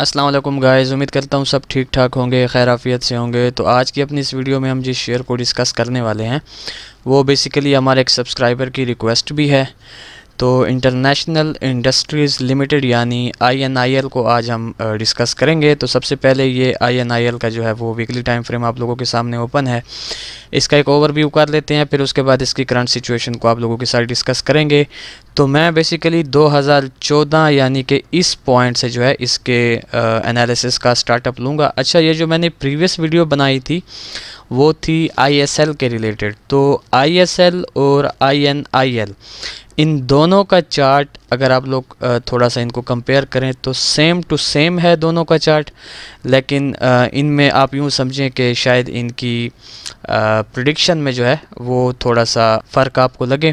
अस्सलाम वालेकुम गाइस उम्मीद करता हूँ सब ठीक ठाक होंगे खैराफियत से होंगे तो आज की अपनी इस वीडियो में हम जिस शेयर को डिस्कस करने वाले हैं वो बेसिकली हमारे एक सब्सक्राइबर की रिक्वेस्ट भी है तो इंटरनेशनल इंडस्ट्रीज़ लिमिटेड यानी आईएनआईएल को आज हम डिस्कस करेंगे तो सबसे पहले ये आईएनआईएल का जो है वो वीकली टाइम फ्रेम आप लोगों के सामने ओपन है इसका एक ओवरव्यू कर लेते हैं फिर उसके बाद इसकी करंट सिचुएशन को आप लोगों के साथ डिस्कस करेंगे तो मैं बेसिकली 2014 यानी कि इस पॉइंट से जो है इसके एनालिसिस का स्टार्टअप लूँगा अच्छा ये जो मैंने प्रीवियस वीडियो बनाई थी वो थी आईएसएल के रिलेटेड तो आईएसएल और आईएनआईएल इन दोनों का चार्ट अगर आप लोग थोड़ा सा इनको कंपेयर करें तो सेम टू सेम है दोनों का चार्ट लेकिन इनमें आप यूँ समझें कि शायद इनकी प्रडिक्शन में जो है वो थोड़ा सा फ़र्क आपको लगे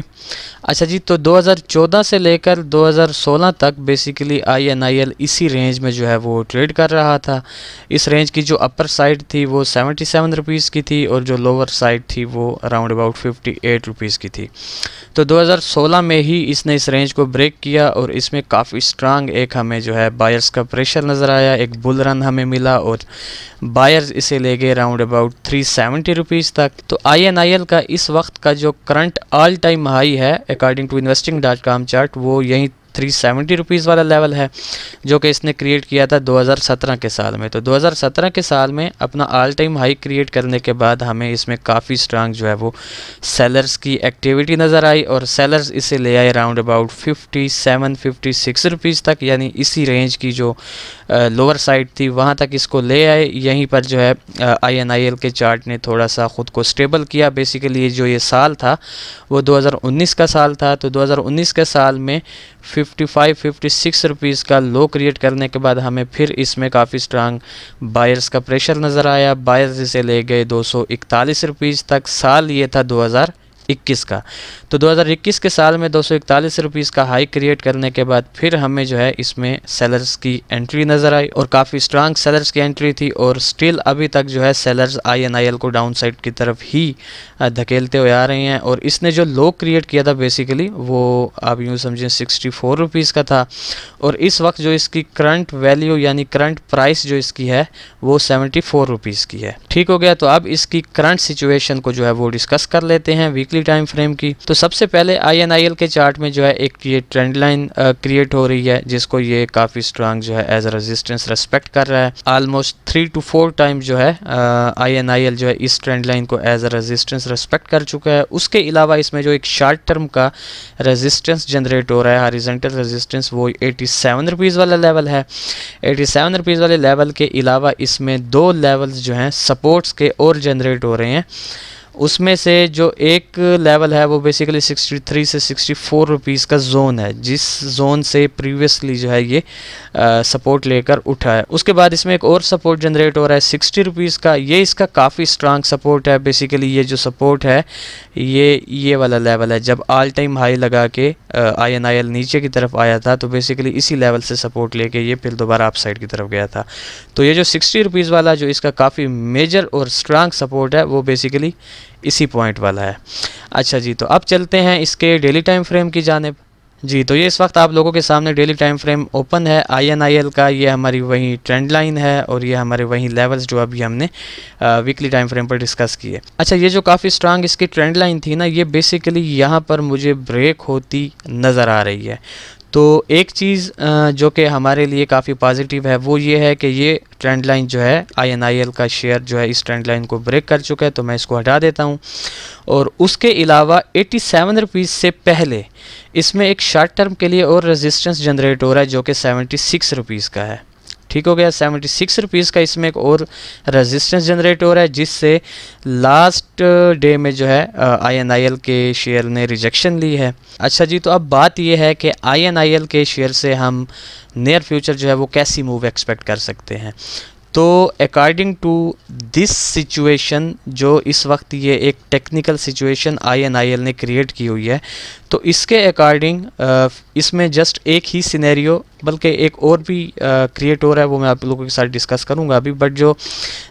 अच्छा जी तो 2014 से लेकर 2016 तक basically I N I L इसी रेंज में जो है वो ट्रेड कर रहा था इस रेंज की जो अपर साइड थी वो 77 रुपीस की थी और जो लोअर साइड थी वो अराउंड अबाउट 58 रुपीस की थी तो 2016 में ही इसने इस रेंज को ब्रेक किया और इसमें काफ़ी स्ट्रांग एक हमें जो है बायर्स का प्रेशर नज़र आया एक बुल रन हमें मिला और बायर्स इसे ले गए round about three seventy rupees तक तो आई एन आई एल का इस वक्त का जो करंट ऑल टाइम हाई है according to investing dot com chart वो यहीं थ्री सेवेंटी रुपीज़ वाला लेवल है जो कि इसने क्रिएट किया था 2017 के साल में तो 2017 के साल में अपना ऑल टाइम हाई क्रिएट करने के बाद हमें इसमें काफ़ी स्ट्रांग जो है वो सेलर्स की एक्टिविटी नज़र आई और सेलर्स इसे ले आए round about fifty seven fifty six rupees तक यानी इसी रेंज की जो लोअर साइड थी वहाँ तक इसको ले आए यहीं पर जो है आई एन आई एल के चार्ट ने थोड़ा सा ख़ुद को स्टेबल किया बेसिकली जो ये साल था वो दो का साल था तो दो के साल में 55 56 रुपीज़ का लो क्रिएट करने के बाद हमें फिर इसमें काफ़ी स्ट्रांग बायर्स का प्रेशर नज़र आया बायर्स इसे ले गए दो सौ इकतालीस रुपीज़ तक साल ये था दो हज़ार 2021 का तो 2021 के साल में दो सौ का हाई क्रिएट करने के बाद फिर हमें जो है इसमें सेलर्स की एंट्री नज़र आई और काफ़ी स्ट्रांग सेलर्स की एंट्री थी और स्टिल अभी तक जो है सेलर्स आई को डाउन साइड की तरफ ही धकेलते हुए आ रहे हैं और इसने जो लो क्रिएट किया था बेसिकली वो आप यूँ समझें सिक्सटी फोर का था और इस वक्त जो इसकी करंट वैल्यू यानी करंट प्राइस जो इसकी है वो सेवेंटी फोर की है ठीक हो गया तो अब इसकी करंट सिचुएशन को जो है वो डिस्कस कर लेते हैं वीकली की टाइम फ्रेम की तो सबसे पहले आई के चार्ट में जो है एक ये ट्रेंड लाइन क्रिएट हो रही है जिसको ये काफ़ी स्ट्रांग जो है एज अ रेजिस्टेंस रेस्पेक्ट कर रहा है almost three two four time जो है आई जो है इस ट्रेंड लाइन को एज अ रेजिस्टेंस रेस्पेक्ट कर चुका है उसके अलावा इसमें जो एक शार्ट टर्म का रेजिस्टेंस जनरेट हो रहा है हॉरिजेंटल रेजिस्टेंस वो एटी सेवन रुपीज़ वाला लेवल है एटी सेवन रुपीज़ वाले लेवल के अलावा इसमें दो लेवल्स जो हैं सपोर्ट्स के और जनरेट हो रहे हैं उसमें से जो एक लेवल है वो बेसिकली 63 से 64 रुपीस का जोन है जिस जोन से प्रीवियसली जो है ये आ, सपोर्ट लेकर उठा है उसके बाद इसमें एक और सपोर्ट जनरेट हो रहा है 60 रुपीस का ये इसका काफ़ी स्ट्रांग सपोर्ट है बेसिकली ये जो सपोर्ट है ये ये वाला लेवल है जब ऑल टाइम हाई लगा के आई एन आई एल नीचे की तरफ आया था तो बेसिकली इसी लेवल से सपोर्ट लेके ये फिर दोबारा आप साइड की तरफ गया था तो ये जो सिक्सटी रुपीज़ वाला जो इसका काफ़ी मेजर और स्ट्रांग सपोर्ट है वो बेसिकली इसी पॉइंट वाला है अच्छा जी तो अब चलते हैं इसके डेली टाइम फ्रेम की जानब जी तो ये इस वक्त आप लोगों के सामने डेली टाइम फ्रेम ओपन है आईएनआईएल का ये हमारी वही ट्रेंड लाइन है और ये हमारे वही लेवल्स जो अभी हमने वीकली टाइम फ्रेम पर डिस्कस किए अच्छा ये जो काफ़ी स्ट्रांग इसकी ट्रेंड लाइन थी ना ये बेसिकली यहाँ पर मुझे ब्रेक होती नज़र आ रही है तो एक चीज़ जो कि हमारे लिए काफ़ी पॉजिटिव है वो ये है कि ये ट्रेंड लाइन जो है आईएनआईएल का शेयर जो है इस ट्रेंड लाइन को ब्रेक कर चुका है तो मैं इसको हटा देता हूँ और उसके अलावा 87 सेवन रुपीज़ से पहले इसमें एक शॉर्ट टर्म के लिए और रेजिस्टेंस जनरेट हो रहा है जो कि सेवेंटी सिक्स रुपीज़ का है ठीक हो गया सेवेंटी सिक्स रुपीज़ का इसमें एक और रेजिस्टेंस जनरेट हो रहा है जिससे लास्ट डे में जो है आईएनआईएल के शेयर ने रिजेक्शन ली है अच्छा जी तो अब बात यह है कि आईएनआईएल के शेयर से हम नियर फ्यूचर जो है वो कैसी मूव एक्सपेक्ट कर सकते हैं तो अकॉर्डिंग टू दिस सिचुएशन जो इस वक्त ये एक टेक्निकल सिचुएशन आईएनआईएल ने क्रिएट की हुई है तो इसके अकॉर्डिंग इसमें जस्ट एक ही सिनेरियो बल्कि एक और भी क्रिएट हो रहा है वो मैं आप लोगों के साथ डिस्कस करूंगा अभी बट जो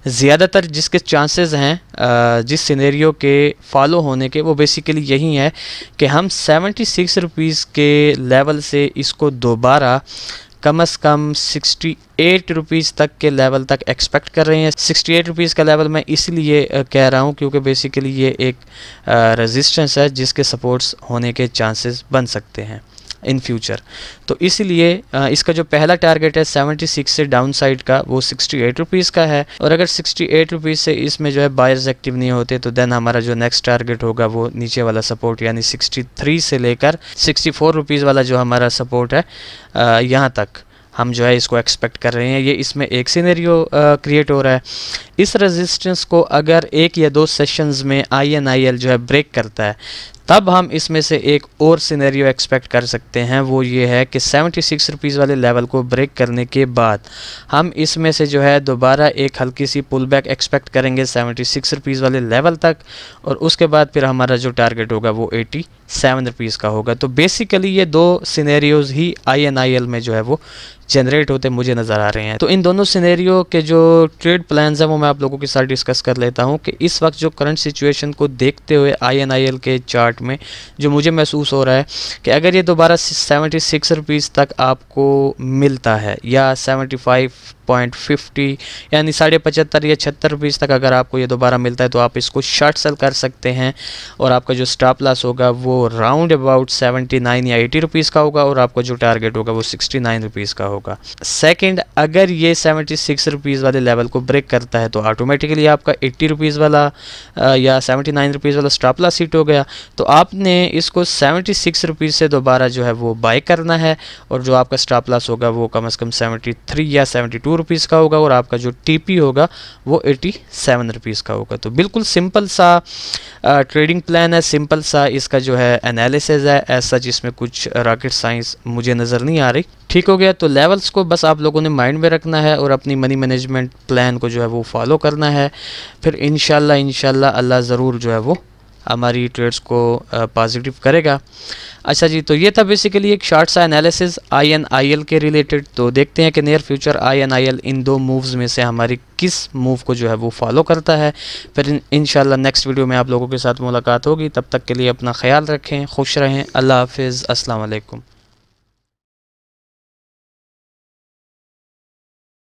ज़्यादातर जिसके चांसेस हैं जिस सिनेरियो के फॉलो होने के वो बेसिकली यही है कि हम सेवेंटी सिक्स रुपीज़ के लेवल से इसको दोबारा कम से कम सिक्सटी एट रुपीज़ तक के लेवल तक एक्सपेक्ट कर रहे हैं सिक्सटी एट रुपीज़ का लेवल मैं इसलिए कह रहा हूँ क्योंकि बेसिकली ये एक रेजिस्टेंस है जिसके सपोर्ट्स होने के चांसेस बन सकते हैं इन फ्यूचर तो इसलिए इसका जो पहला टारगेट है 76 से डाउन साइड का वो 68 रुपीस का है और अगर 68 रुपीस से इसमें जो है बायर्स एक्टिव नहीं होते तो देन हमारा जो नेक्स्ट टारगेट होगा वो नीचे वाला सपोर्ट यानी 63 से लेकर 64 रुपीस वाला जो हमारा सपोर्ट है यहाँ तक हम जो है इसको एक्सपेक्ट कर रहे हैं ये इसमें एक सीनेरियो क्रिएट हो रहा है इस रेजिस्टेंस को अगर एक या दो सेशंस में आई एन आई एल जो है ब्रेक करता है तब हम इसमें से एक और सिनेरियो एक्सपेक्ट कर सकते हैं वो ये है कि सेवेंटी सिक्स रुपीज़ वाले लेवल को ब्रेक करने के बाद हम इसमें से जो है दोबारा एक हल्की सी पुल बैक एक्सपेक्ट करेंगे सेवेंटी सिक्स रुपीज़ वाले लेवल तक और उसके बाद फिर हमारा जो टारगेट होगा वो एटी सेवन रुपीज़ का होगा तो बेसिकली ये दो सिनेरियोज़ ही आई एन आई एल में जो है वो जनरेट होते मुझे नज़र आ रहे हैं तो इन दोनों सिनेरियो के जो ट्रेड प्लान हैं वो मैं आप लोगों के साथ डिस्कस कर लेता हूँ कि इस वक्त जो करंट सिचुएशन को देखते हुए आई एन आई एल के चार्ट मार्केट में जो मुझे महसूस हो रहा है कि अगर ये दोबारा सेवेंटी सिक्स रुपीज़ तक आपको मिलता है या सेवेंटी फाइव पॉइंट फिफ्टी यानी साढ़े पचहत्तर या छहत्तर रुपीज़ तक अगर आपको ये दोबारा मिलता है तो आप इसको शॉर्ट सेल कर सकते हैं और आपका जो स्टॉप लॉस होगा वो राउंड अबाउट सेवेंटी नाइन या एटी रुपीज़ का होगा और आपका जो टारगेट होगा वो सिक्सटी नाइन रुपीज़ का होगा सेकंड अगर ये सेवेंटी सिक्स रुपीज़ वाले लेवल को ब्रेक करता है तो ऑटोमेटिकली आपका एट्टी रुपीज़ वाला या सेवेंटी नाइन रुपीज़ वाला स्टॉप लॉस हिट हो गया तो आपने इसको सेवेंटी सिक्स रुपीज़ से दोबारा जो है वो बाई करना है और जो आपका स्टॉप लॉस होगा वो कम से कम सेवेंटी थ्री या सेवेंटी टू रुपीज़ का होगा और आपका जो टी पी होगा वो एटी सेवन रुपीज़ का होगा तो बिल्कुल सिंपल सा ट्रेडिंग प्लान है सिंपल सा इसका जो है एनालिसिस है ऐसा जिसमें कुछ रॉकेट साइंस मुझे नज़र नहीं आ रही ठीक हो गया तो लेवल्स को बस आप लोगों ने माइंड में रखना है और अपनी मनी मैनेजमेंट प्लान को जो है वो फॉलो करना है फिर इन शाला अल्लाह ज़रूर जो है वो हमारी ट्रेड्स को पॉजिटिव करेगा अच्छा जी तो ये था बेसिकली एक शार्ट सा analysis I N I L के रिलेटेड तो देखते हैं कि near future I N I L इन दो मूव्स में से हमारी किस मूव को जो है वो फॉलो करता है फिर इन नेक्स्ट वीडियो में आप लोगों के साथ मुलाकात होगी तब तक के लिए अपना ख्याल रखें खुश रहें अल्लाह हाफिज़ असलकम